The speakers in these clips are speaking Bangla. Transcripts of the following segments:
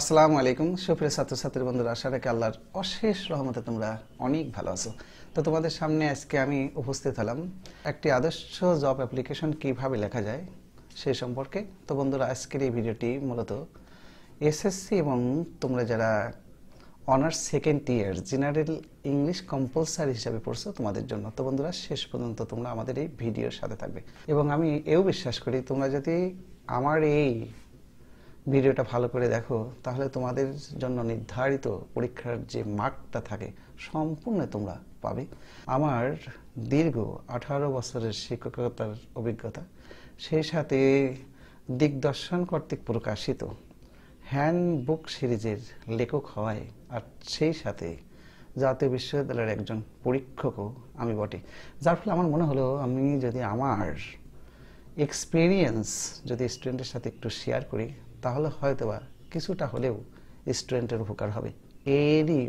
আসসালামু আলাইকুম সুপ্রিয় ছাত্রছাত্রী বন্ধুরা আশা রাখি আল্লাহর অশেষ রহমতে তোমরা অনেক ভালো আছো তো তোমাদের সামনে আজকে আমি উপস্থিত হলাম একটি আদর্শ জব অ্যাপ্লিকেশন কিভাবে লেখা যায় সে সম্পর্কে তো বন্ধুরা আজকের এই ভিডিওটি মূলত এসএসসি এবং তোমরা যারা honours second year general English compulsory হিসাবে পড়ছো তোমাদের জন্য তো বন্ধুরা শেষ পর্যন্ত তোমরা আমাদের এই ভিডিওর সাথে থাকবে এবং আমি এও বিশ্বাস করি তোমরা যদি আমার এই ভিডিওটা ভালো করে দেখো তাহলে তোমাদের জন্য নির্ধারিত পরীক্ষার যে মার্কটা থাকে সম্পূর্ণ তোমরা পাবে আমার দীর্ঘ আঠারো বছরের শিক্ষকতার অভিজ্ঞতা সেই সাথে দিগদর্শন কর্তৃক প্রকাশিত হ্যান্ডবুক সিরিজের লেখক হওয়ায় আর সেই সাথে জাতীয় বিশ্ববিদ্যালয়ের একজন পরীক্ষকও আমি বটে যার ফলে আমার মনে হলো আমি যদি আমার এক্সপিরিয়েন্স যদি স্টুডেন্টের সাথে একটু শেয়ার করি তাহলে হয়তো বা কিছুটা হলেও স্টুডেন্টের উপকার হবে এরই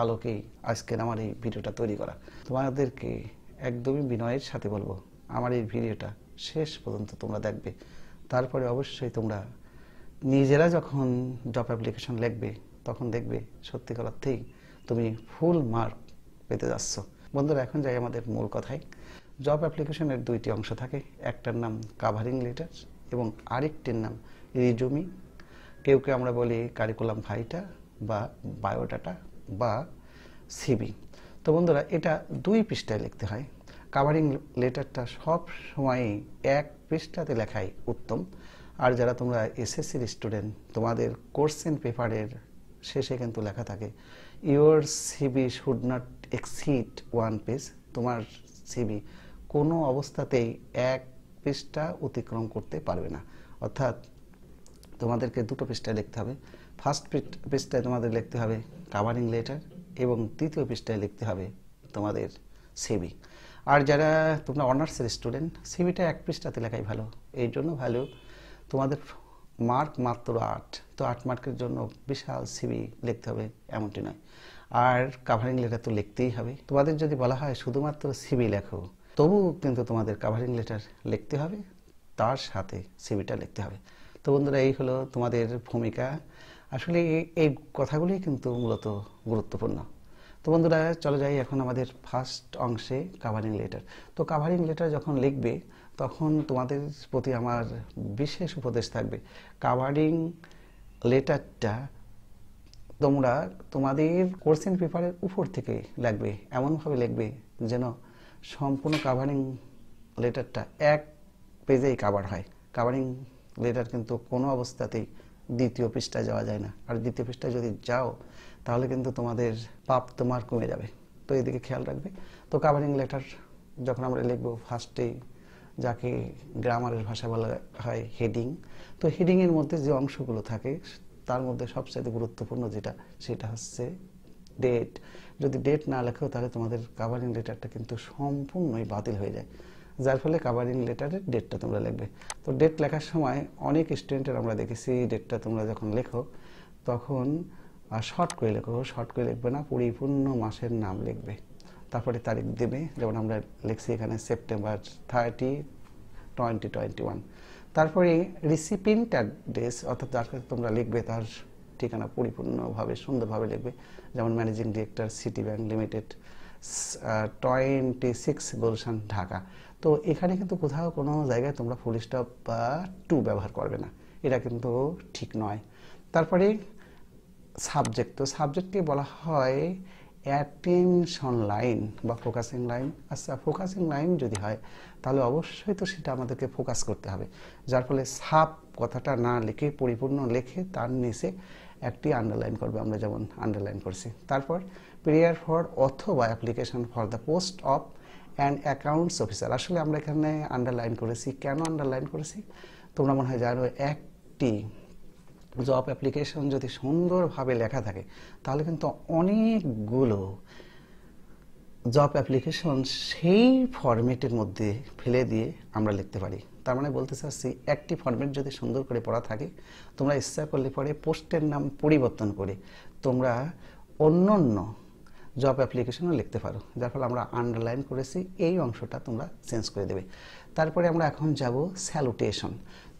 আলোকেই আজকের আমার এই ভিডিওটা তৈরি করা তোমাদেরকে একদমই বিনয়ের সাথে বলবো আমার এই ভিডিওটা শেষ পর্যন্ত তোমরা দেখবে তারপরে অবশ্যই তোমরা নিজেরা যখন জব অ্যাপ্লিকেশন লিখবে তখন দেখবে সত্যিকার অর্থেই তুমি ফুল মার্ক পেতে যাচ্ছ বন্ধুরা এখন যাই আমাদের মূল কথায় জব অ্যাপ্লিকেশনের দুইটি অংশ থাকে একটার নাম কাভারিং লেটার এবং আরেকটির নাম রিজুমি কেউ কেউ আমরা বলি কারিকুলাম ভাইটা বা বায়োডাটা বা সিবি তো বন্ধুরা এটা দুই পৃষ্ঠায় লিখতে হয় কাভারিং লেটারটা সব সময়ই এক পৃষ্ঠাতে লেখাই উত্তম আর যারা তোমরা এসএসসির স্টুডেন্ট তোমাদের কোর্সেন পেপারের শেষে কিন্তু লেখা থাকে your CV should not exceed one page তোমার সিবি কোনো অবস্থাতেই এক পৃষ্ঠা অতিক্রম করতে পারবে না অর্থাৎ তোমাদেরকে দুটো পৃষ্ঠায় লিখতে হবে ফার্স্ট পৃষ্ঠায় তোমাদের লিখতে হবে কাভারিং লেটার এবং তৃতীয় পৃষ্ঠায় লিখতে হবে তোমাদের সিবি আর যারা তোমরা অনার্সের স্টুডেন্ট সিবিটা এক পৃষ্ঠাতে লেখাই ভালো এই জন্য ভালো তোমাদের মার্ক মাত্র আট তো আট মার্কের জন্য বিশাল সিবি লিখতে হবে এমনটি নয় আর কাভারিং লেটার তো লিখতেই হবে তোমাদের যদি বলা হয় শুধুমাত্র সিবি লেখো তবু কিন্তু তোমাদের কাভারিং লেটার লিখতে হবে তার সাথে সিবিটা লিখতে হবে তো বন্ধুরা এই হলো তোমাদের ভূমিকা আসলে এই কথাগুলি কিন্তু মূলত গুরুত্বপূর্ণ তো বন্ধুরা চলে যাই এখন আমাদের ফার্স্ট অংশে কাভারিং লেটার তো কাভারিং লেটার যখন লিখবে তখন তোমাদের প্রতি আমার বিশেষ উপদেশ থাকবে কাভারিং লেটারটা তোমরা তোমাদের কোশ্চেন পেপারের উপর থেকে লাগবে এমনভাবে লিখবে যেন সম্পূর্ণ কাভারিং লেটারটা এক পেজেই কাভার হয় কাভারিং লেটার কিন্তু কোনো অবস্থাতেই দ্বিতীয় পৃষ্ঠায় যাওয়া যায় না আর দ্বিতীয় পৃষ্ঠায় যদি যাও তাহলে কিন্তু তোমাদের পাপ তোমার কমে যাবে তো এদিকে খেয়াল রাখবে তো কাভারিং লেটার যখন আমরা লিখবো ফার্স্টেই যাকে গ্রামারের ভাষা বলা হয় হেডিং তো হেডিংয়ের মধ্যে যে অংশগুলো থাকে তার মধ্যে সবচেয়ে গুরুত্বপূর্ণ যেটা সেটা হচ্ছে ডেট যদি ডেট না লেখো তাহলে তোমাদের কাভারিং লেটারটা কিন্তু সম্পূর্ণই বাতিল হয়ে যায় যার ফলে কাভারিং লেটারের ডেটটা তোমরা লিখবে তো ডেট লেখার সময় অনেক স্টুডেন্টের আমরা দেখেছি ডেটটা তোমরা যখন লেখো তখন শর্ট করে লেখো শর্ট করে লিখবে না পরিপূর্ণ মাসের নাম লিখবে তারপরে তারিখ দেবে যেমন আমরা লিখছি এখানে September thirty twenty twenty one তারপরে রিসিপিন্ট অ্যাড্রেস অর্থাৎ যার তোমরা লিখবে তার ঠিকানা পরিপূর্ণভাবে সুন্দরভাবে লিখবে যেমন managing director City Bank Limited twenty six Gulshan Dhaka তো এখানে কিন্তু কোথাও কোনো জায়গায় তোমরা ফুল স্টপ বা টু ব্যবহার করবে না এটা কিন্তু ঠিক নয় তারপরে সাবজেক্ট তো সাবজেক্টকে বলা হয় অ্যাটেনশন লাইন বা ফোকাসিং লাইন আচ্ছা ফোকাসিং লাইন যদি হয় তাহলে অবশ্যই তো সেটা আমাদেরকে ফোকাস করতে হবে যার ফলে সাপ কথাটা না লিখে পরিপূর্ণ লেখে তার নিচে একটি আন্ডারলাইন করবে আমরা যেমন আন্ডারলাইন করছি তারপর প্রেয়ার ফর অথবা application for the post of and accounts officer আসলে আমরা এখানে আন্ডারলাইন করেছি কেন আন্ডারলাইন করেছি তোমরা মনে হয় জানো একটি জব অ্যাপ্লিকেশন যদি সুন্দরভাবে লেখা থাকে তাহলে কিন্তু অনেকগুলো জব অ্যাপ্লিকেশন সেই ফর্মেটের মধ্যে ফেলে দিয়ে আমরা লিখতে পারি তার মানে বলতে চাচ্ছি একটি ফর্মেট যদি সুন্দর করে পড়া থাকে তোমরা ইচ্ছা করলে পরে পোস্টের নাম পরিবর্তন করে তোমরা অন্য অন্য জব অ্যাপ্লিকেশনও লিখতে পারো যার ফলে আমরা আন্ডারলাইন করেছি এই অংশটা তোমরা চেঞ্জ করে দেবে তারপরে আমরা এখন যাব স্যালুটেশন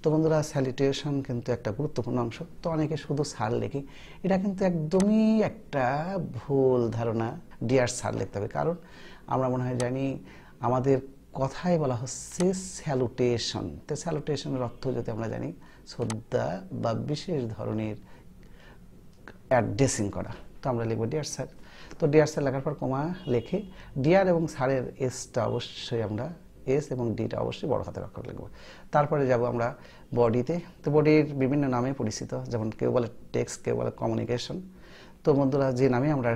তো বন্ধুরা স্যালুটেশন কিন্তু একটা গুরুত্বপূর্ণ অংশ তো অনেকে শুধু সার লেখে এটা কিন্তু একদমই একটা ভুল ধারণা ডিয়ার সার লিখতে হবে কারণ আমরা মনে হয় জানি আমাদের কথায় বলা হচ্ছে স্যালুটেশন তো স্যালুটেশনের অর্থ যদি আমরা জানি শ্রদ্ধা বা বিশেষ ধরনের অ্যাড্রেসিং করা তো আমরা লিখবো ডিয়ার স্যার তো ডিয়ার স্যার লেখার পর কমা লিখে ডিয়ার এবং স্যারের এসটা অবশ্যই আমরা এস এবং ডিটা অবশ্যই বড় হাতের অক্ষর লিখবো তারপরে যাব আমরা বডিতে তো বডির বিভিন্ন নামে পরিচিত যেমন কেউ বলে টেক্সট কেউ বলে কমিউনিকেশন তো বন্ধুরা যে নামে আমরা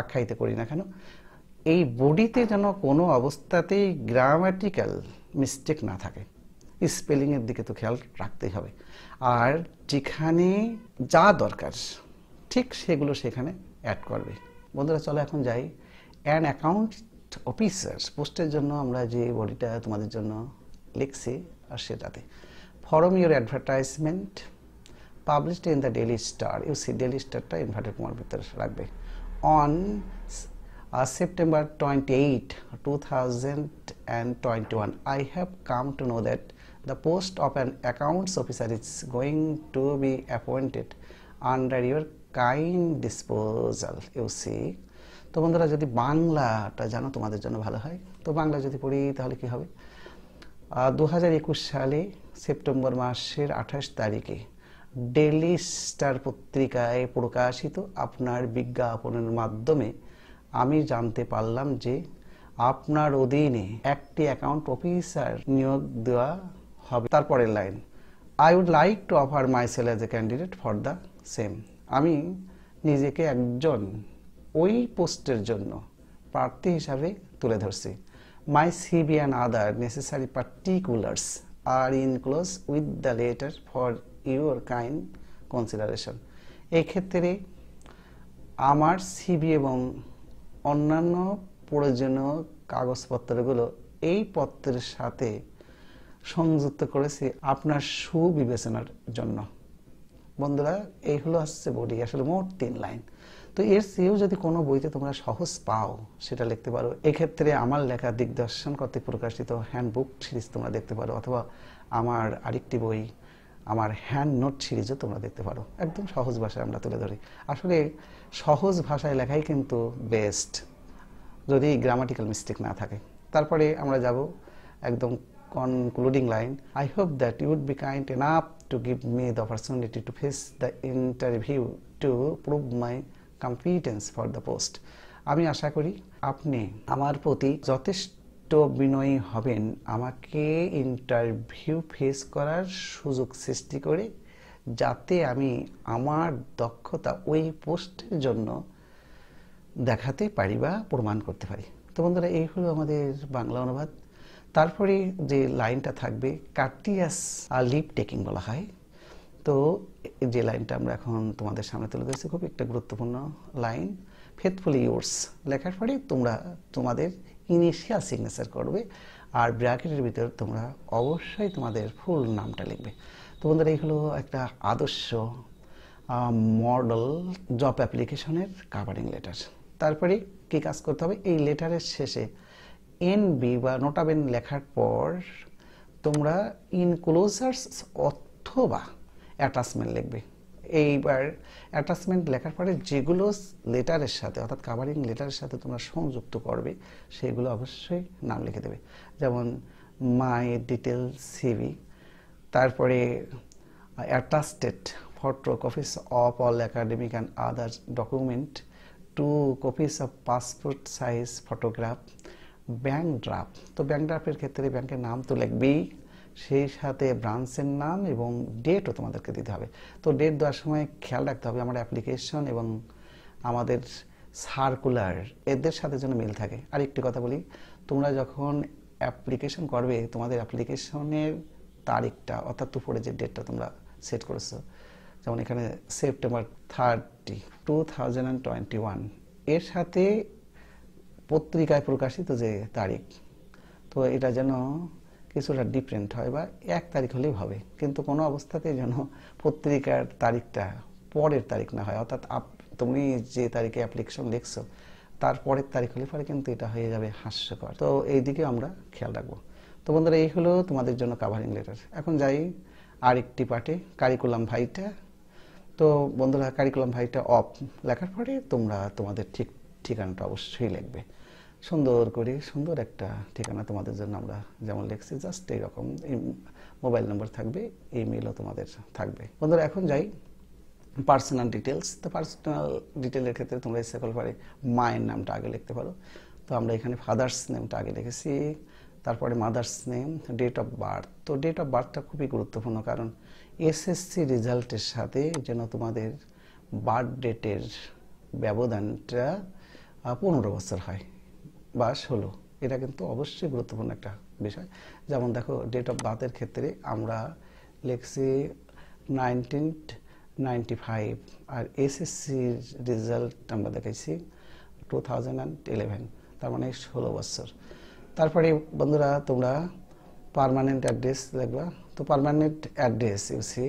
আখ্যায়িত করি না কেন এই বডিতে যেন কোনো অবস্থাতেই গ্রামাটিক্যাল মিস্টেক না থাকে স্পেলিংয়ের দিকে তো খেয়াল রাখতেই হবে আর যেখানে যা দরকার ঠিক সেগুলো সেখানে অ্যাড করবে বন্ধুরা চলো এখন যাই অ্যান অ্যাকাউন্ট অফিসার্স পোস্টের জন্য আমরা যে বডিটা তোমাদের জন্য লিখছি আর সেটাতে from your advertisement published in the Daily Star you see Daily স্টারটা ইনভার্টেড তোমার ভিতরে রাখবে on September twenty eight two thousand and twenty one I have come to know that the post of an accounts officer is going to be appointed under your kind disposal you see তো বন্ধুরা যদি বাংলাটা জানো তোমাদের জন্য ভালো হয় তো বাংলা যদি পড়ি তাহলে কি হবে দু সালে সেপ্টেম্বর মাসের আঠাশ তারিখে ডেলি স্টার পত্রিকায় প্রকাশিত আপনার বিজ্ঞাপনের মাধ্যমে আমি জানতে পারলাম যে আপনার অধীনে একটি অ্যাকাউন্ট অফিসার নিয়োগ দেওয়া হবে তারপরের line I would like to offer my self as a candidate for the same আমি নিজেকে একজন ওই পোস্টের জন্য প্রার্থী হিসাবে তুলে ধরছি my CV and other necessary particulars are enclose with the letter for your kind consideration এক্ষেত্রে আমার সিবি এবং অন্যান্য প্রয়োজনীয় কাগজপত্রগুলো এই পত্রের সাথে সংযুক্ত করেছি আপনার সুবিবেচনার জন্য বন্ধুরা এই হলো আসছে বডি আসলে মোট তিন লাইন তো এর চেয়েও যদি কোনো বইতে তোমরা সহজ পাও সেটা লিখতে পারো এক্ষেত্রে আমার লেখা দিগদর্শন কর্তৃক প্রকাশিত হ্যান্ডবুক সিরিজ তোমরা দেখতে পারো অথবা আমার আরেকটি বই আমার হ্যান্ড নোট সিরিজও তোমরা দেখতে পারো একদম সহজ ভাষায় আমরা তুলে ধরি আসলে সহজ ভাষায় লেখাই কিন্তু বেস্ট যদি গ্রামাটিক্যাল মিস্টেক না থাকে তারপরে আমরা যাব একদম concluding line I hope that you'd be kind enough to give me the opportunity to face the interview to prove my competence for the post আমি আশা করি আপনি আমার প্রতি যথেষ্ট বিনয়ী হবেন আমাকে ইন্টারভিউ ফেস করার সুযোগ সৃষ্টি করে যাতে আমি আমার দক্ষতা ওই পোস্টের জন্য দেখাতে পারি বা প্রমাণ করতে পারি তো বন্ধুরা এই হলো আমাদের বাংলা অনুবাদ তারপরে যে লাইনটা থাকবে কার্টিয়াস লিপ টেকিং বলা হয় তো যে লাইনটা আমরা এখন তোমাদের সামনে তুলে ধরেছি খুব একটা গুরুত্বপূর্ণ লাইন ফেথফুলি ইয়োর্স লেখার পরে তোমরা তোমাদের ইনিশিয়াল সিগনেচার করবে আর ব্র্যাকেটের ভিতর তোমরা অবশ্যই তোমাদের ফুল নামটা লিখবে তো বন্ধুরা এই হলো একটা আদর্শ মডেল জব অ্যাপ্লিকেশনের কাভারিং লেটার তারপরে কি কাজ করতে হবে এই লেটারের শেষে এন বি বা নোটাবেন লেখার পর তোমরা ইনক্লোজার্স অথবা অ্যাটাচমেন্ট লিখবে এইবার অ্যাটাচমেন্ট লেখার পরে যেগুলো লেটারের সাথে অর্থাৎ কাভারিং লেটারের সাথে তোমরা সংযুক্ত করবে সেগুলো অবশ্যই নাম লিখে দেবে যেমন মায়ের ডিটেল সিভি তারপরে attested photo copies of all academic and others document two copies of passport size photograph bank draft তো ব্যাংক ড্রাফটের ক্ষেত্রে ব্যাংকের নাম তো লিখবেই সেই সাথে ব্রাঞ্চের নাম এবং ডেটও তোমাদেরকে দিতে হবে তো ডেট দেওয়ার সময় খেয়াল রাখতে হবে আমার অ্যাপ্লিকেশন এবং আমাদের সার্কুলার এদের সাথে যেন মিল থাকে আর একটি কথা বলি তোমরা যখন অ্যাপ্লিকেশন করবে তোমাদের অ্যাপ্লিকেশনের তারিখটা অর্থাৎ দুপুরে যে ডেটটা তোমরা সেট করেছো যেমন এখানে September thirty two thousand and twenty one এর সাথে পত্রিকায় প্রকাশিত যে তারিখ তো এটা যেন কিছুটা ডিফারেন্ট হয় বা এক তারিখ হলেই হবে কিন্তু কোনো অবস্থাতেই যেন পত্রিকার তারিখটা পরের তারিখ না হয় অর্থাৎ আপ তুমি যে তারিখে অ্যাপ্লিকেশন লিখছো তার পরের তারিখ হলে পরে কিন্তু এটা হয়ে যাবে হাস্যকর তো এই দিকে আমরা খেয়াল রাখবো তো বন্ধুরা এই হলো তোমাদের জন্য কাভারিং লেটার এখন যাই আরেকটি পাটে কারিকুলাম ভাইটা তো বন্ধুরা কারিকুলাম ভাইটা অফ লেখার পরে তোমরা তোমাদের ঠিক ঠিকানাটা অবশ্যই লিখবে সুন্দর করে সুন্দর একটা ঠিকানা তোমাদের জন্য আমরা যেমন লিখছি জাস্ট এইরকম এই মোবাইল নম্বর থাকবে ইমেলও তোমাদের থাকবে বন্ধুরা এখন যাই পার্সোনাল ডিটেলস তো পার্সোনাল ডিটেলের ক্ষেত্রে তোমরা ইচ্ছা করতে পারে মায়ের নামটা আগে লিখতে পারো তো আমরা এখানে ফাদার্স নেমটা আগে লিখেছি তারপরে mother's name date of birth তো ডেট অফ বার্থটা খুবই গুরুত্বপূর্ণ কারণ এসএসসি রেজাল্টের সাথে যেন তোমাদের বার্থ ডেটের ব্যবধানটা পনেরো বছর হয় বা ষোলো এটা কিন্তু অবশ্যই গুরুত্বপূর্ণ একটা বিষয় যেমন দেখো ডেট অফ বার্থের ক্ষেত্রে আমরা লিখছি নাইনটিন নাইনটি ফাইভ আর এসএসসির রেজাল্ট আমরা দেখাইছি টু থাউজেন্ড অ্যান্ড ইলেভেন তার মানে ষোলো বছর তারপরে বন্ধুরা তোমরা পারমানেন্ট অ্যাড্রেস দেখবা তো পারমানেন্ট অ্যাড্রেস ইউসি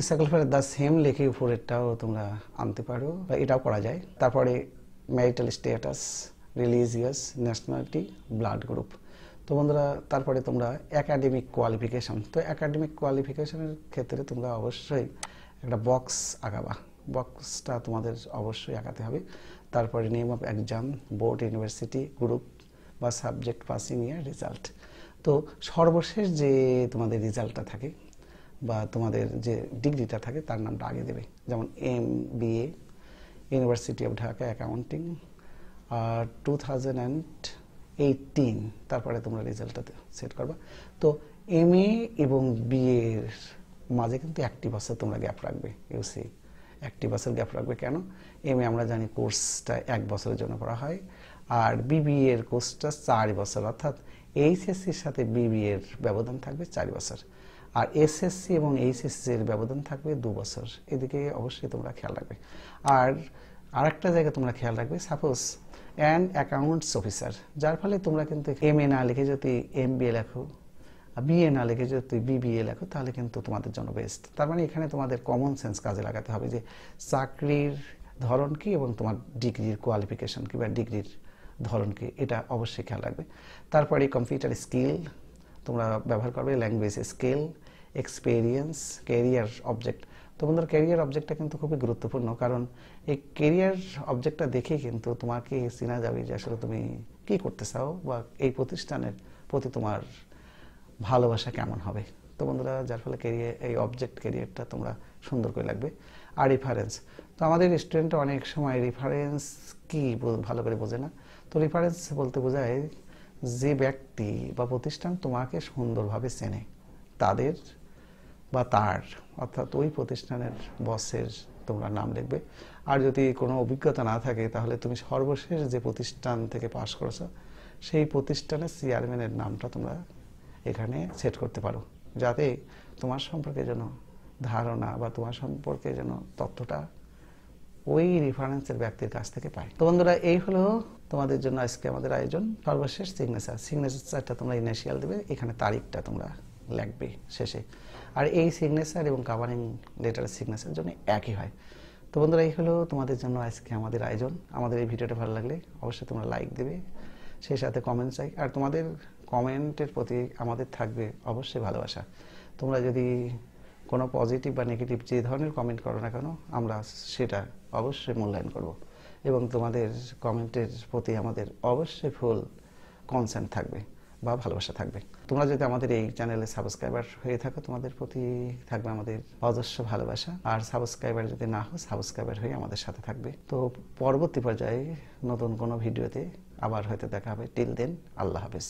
ইসাকলফার দ্য সেম লেখে উপরেরটাও তোমরা আনতে পারো বা এটাও করা যায় তারপরে marital status religious nationality blood group তো বন্ধুরা তারপরে তোমরা একাডেমিক কোয়ালিফিকেশান তো একাডেমিক কোয়ালিফিকেশানের ক্ষেত্রে তোমরা অবশ্যই একটা বক্স আঁকাবা বক্সটা তোমাদের অবশ্যই আঁকাতে হবে তারপরে name of exam board university group বা সাবজেক্ট পাসিং ইয়ার রেজাল্ট তো সর্বশেষ যে তোমাদের রেজাল্টটা থাকে বা তোমাদের যে ডিগ্রিটা থাকে তার নামটা আগে দেবে যেমন M BA university of Dhaka accounting two thousand and eighteen তারপরে তোমরা রেজাল্টটা সেট করবা তো এম এ এবং এর মাঝে কিন্তু একটি বছর তোমরা গ্যাপ রাখবে ইউসি একটি বছর গ্যাপ রাখবে কেন এম এ আমরা জানি কোর্সটা এক বছরের জন্য করা হয় আর বিবিএ এর কোর্সটা চার বছর অর্থাৎ এইচএসসির সাথে বিবিএ এর ব্যবধান থাকবে চার বছর আর এসএসসি এবং এইচএসসি এর ব্যবধান থাকবে দু বছর এদিকে অবশ্যই তোমরা খেয়াল রাখবে আর আরেকটা জায়গা তোমরা খেয়াল রাখবে সাপোজ অ্যান্ড অ্যাকাউন্টস অফিসার যার ফলে তোমরা কিন্তু এম এ না লিখে যদি এম বি এ লেখো বিএ না লিখে যদি বিবিএ লেখো তাহলে কিন্তু তোমাদের জন্য বেস্ট তার মানে এখানে তোমাদের কমন সেন্স কাজে লাগাতে হবে যে চাকরির ধরন কী এবং তোমার ডিগ্রির কোয়ালিফিকেশান কী বা ডিগ্রির ধরন কী এটা অবশ্যই খেয়াল রাখবে তারপরে কম্পিউটার স্কিল তোমরা ব্যবহার করবে language skill experience career object তো বন্ধুরা ক্যারিয়ার অবজেক্টটা কিন্তু খুবই গুরুত্বপূর্ণ কারণ এই ক্যারিয়ার অবজেক্টটা দেখে কিন্তু তোমাকে চেনা যাবে যে আসলে তুমি কি করতে চাও বা এই প্রতিষ্ঠানের প্রতি তোমার ভালোবাসা কেমন হবে তো বন্ধুরা যার ফলে ক্যারিয়ার এই অবজেক্ট ক্যারিয়ারটা তোমরা সুন্দর করে লাগবে আর রেফারেন্স তো আমাদের স্টুডেন্ট অনেক সময় রেফারেন্স কি ভালো করে বোঝে না তো রেফারেন্স বলতে বোঝায় যে ব্যক্তি বা প্রতিষ্ঠান তোমাকে সুন্দরভাবে চেনে তাদের বা তার অর্থাৎ ওই প্রতিষ্ঠানের বসের তোমরা নাম লিখবে আর যদি কোনো অভিজ্ঞতা না থাকে তাহলে তুমি সর্বশেষ যে প্রতিষ্ঠান থেকে পাশ করেছ সেই প্রতিষ্ঠানের চেয়ারম্যানের নামটা তোমরা এখানে সেট করতে পারো যাতে তোমার সম্পর্কে যেন ধারণা বা তোমার সম্পর্কে যেন তথ্যটা ওই রেফারেন্সের ব্যক্তির কাছ থেকে পায় তো বন্ধুরা এই হলো তোমাদের জন্য আজকে আমাদের আয়োজন সর্বশেষ সিগনেচার সিগনেচারটা তোমরা ইনিশিয়াল দেবে এখানে তারিখটা তোমরা লাগবে শেষে আর এই সিগনেচার এবং কাভারিং লেটারের সিগনেচার জন্য একই হয় তো বন্ধুরা এই হলো তোমাদের জন্য আজকে আমাদের আয়োজন আমাদের এই ভিডিওটা ভালো লাগলে অবশ্যই তোমরা লাইক দেবে সেই সাথে কমেন্ট চাই আর তোমাদের কমেন্টের প্রতি আমাদের থাকবে অবশ্যই ভালোবাসা তোমরা যদি কোনো পজিটিভ বা নেগেটিভ যে ধরনের কমেন্ট করো না কেন আমরা সেটা অবশ্যই মূল্যায়ন করব এবং তোমাদের কমেন্টের প্রতি আমাদের অবশ্যই ফুল কনসার্ন থাকবে বা ভালোবাসা থাকবে তোমরা যদি আমাদের এই চ্যানেলে সাবস্ক্রাইবার হয়ে থাকো তোমাদের প্রতি থাকবে আমাদের অজস্র ভালোবাসা আর সাবস্ক্রাইবার যদি না হো সাবস্ক্রাইবার হয়ে আমাদের সাথে থাকবে তো পরবর্তী পর্যায়ে নতুন কোনো ভিডিওতে আবার হয়তো দেখা হবে টিল দেন আল্লাহ হাফেজ